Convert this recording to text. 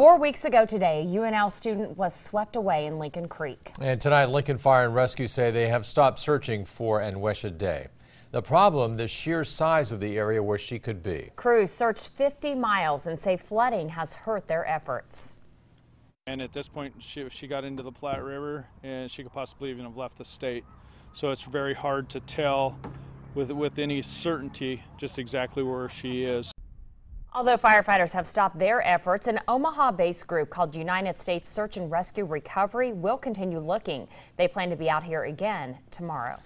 Four weeks ago today, a UNL student was swept away in Lincoln Creek. And tonight, Lincoln Fire and Rescue say they have stopped searching for Anwesha Day. The problem, the sheer size of the area where she could be. Crews searched 50 miles and say flooding has hurt their efforts. And at this point, she, she got into the Platte River, and she could possibly even have left the state. So it's very hard to tell with, with any certainty just exactly where she is. Although firefighters have stopped their efforts, an Omaha based group called United States Search and Rescue Recovery will continue looking. They plan to be out here again tomorrow.